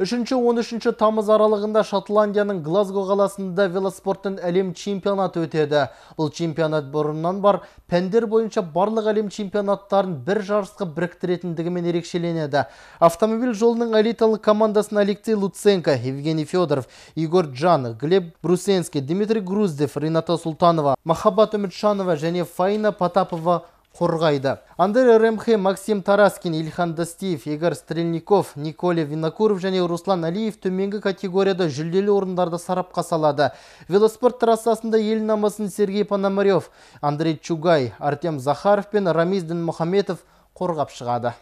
3 13 тамыз аралығында Шотландияның Глазго қаласында велоспорттың әлем чемпионаты өтеді. Бұл чемпионат бұрыннан бар, пәндер бойынша барлық әлем чемпионаттарын бір жарысқа біріктіретіндігімен ерекшеленеді. Автомобиль жолының элиталық командасын Алексей Луценко, Евгений Федоров, Егор Джан, Глеб Брусенский, Дмитрий Груздев, Рината Султанова, Махабат Үмітшанова және Фаина Потапова қорғайды андрей ремхе максим тараскин ильхан дастиев игорь стрельников николя винокуров және руслан алиев төменгі категорияда жүлделі орындарды сарапқа салады велоспорт трассасында ел намысын сергей пономарев андрей чугай артем захаров пен рамиз дінмұхаметов қорғап шығады